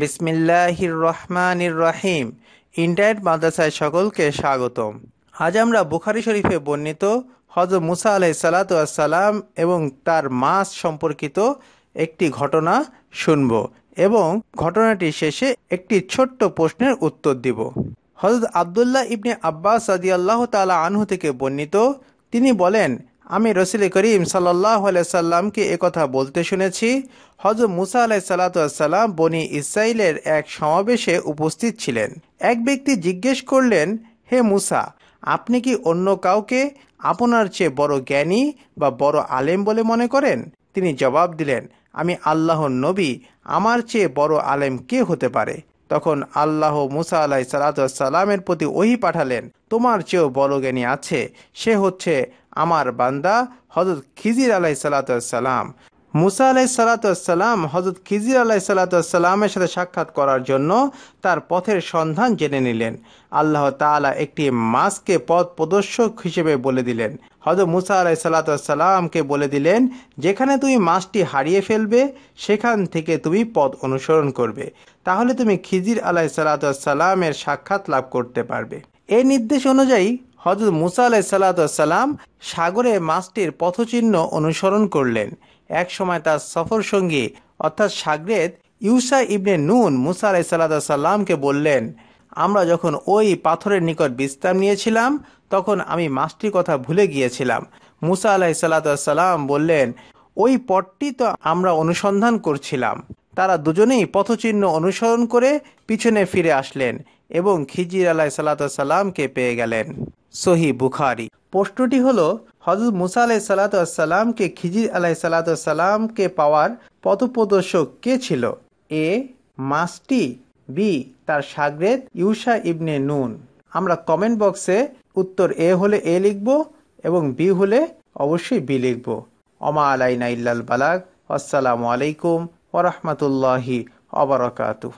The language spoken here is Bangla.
বিসমিল্লাহির রহমানির রহিম ইন্টারনেট মাদ্রাসায় সকলকে স্বাগতম আজ আমরা বুখারি শরীফে বর্ণিত হজর মুসা আলাই সালাতাম এবং তার মাস সম্পর্কিত একটি ঘটনা শুনব এবং ঘটনাটি শেষে একটি ছোট্ট প্রশ্নের উত্তর দিব হজরত আবদুল্লাহ ইবনে আব্বাস সাদিয়াল্লাহ আল্লাহ তালা আনহু থেকে বর্ণিত তিনি বলেন আমি রসিল করিম সাল্লাহ সাল্লামকে একথা বলতে শুনেছি হজর মুসা আলাই সালাতাম বনি ইসরায়েলের এক সমাবেশে উপস্থিত ছিলেন এক ব্যক্তি জিজ্ঞেস করলেন হে মুসা আপনি কি অন্য কাউকে আপনার চেয়ে বড় জ্ঞানী বা বড় আলেম বলে মনে করেন তিনি জবাব দিলেন আমি আল্লাহর নবী আমার চেয়ে বড় আলেম কে হতে পারে তখন আল্লাহ মুসা আলাই সালাতামের প্রতি ওহি পাঠালেন তোমার চেয়েও বড় জ্ঞানী আছে সে হচ্ছে আমার বান্দা হজরত খিজির আলাই সালাতাম মুসা আলাই সালাতাম হজরত খিজির আলাই সালাতামের সাথে সাক্ষাৎ করার জন্য তার পথের সন্ধান জেনে নিলেন আল্লাহ তালা একটি মাসকে পথ প্রদর্শক হিসেবে বলে দিলেন হজরত মুসা আলাই সালাতামকে বলে দিলেন যেখানে তুমি মাসটি হারিয়ে ফেলবে সেখান থেকে তুমি পথ অনুসরণ করবে তাহলে তুমি খিজির আলাই সালাতামের সাক্ষাৎ লাভ করতে পারবে এই নির্দেশ অনুযায়ী হজরত মুসা সাল্লাতাম সাগরে মাছটির পথচিহ্ন অনুসরণ করলেন এক সময় তার সফর সঙ্গী অর্থাৎ সাগরেদ ইউসা ইবনে নুন মুসা সাল্লামকে বললেন আমরা যখন ওই পাথরের নিকট বিশ্রাম নিয়েছিলাম তখন আমি মাছটির কথা ভুলে গিয়েছিলাম মুসা আলাহি সাল্লাম বললেন ওই পটটি তো আমরা অনুসন্ধান করছিলাম তারা দুজনেই পথচিহ্ন অনুসরণ করে পিছনে ফিরে আসলেন এবং খিজির আলাহ সাল্লাতামকে পেয়ে গেলেন সহি বুখারি প্রশ্নটি হলো হজরত মুসা আলাই সালাতামকে খিজির আলাই সালাতামকে পাওয়ার পথপ্রদর্শক কে ছিল এ মাসটি বি তার সাগরেদ ইউসা ইবনে নুন আমরা কমেন্ট বক্সে উত্তর এ হলে এ লিখব এবং বি হলে অবশ্যই বি লিখব অমা আলাইনা ইল্লাল বালাক আসসালামু আলাইকুম ওরহমতুল্লাহি অবরকাতু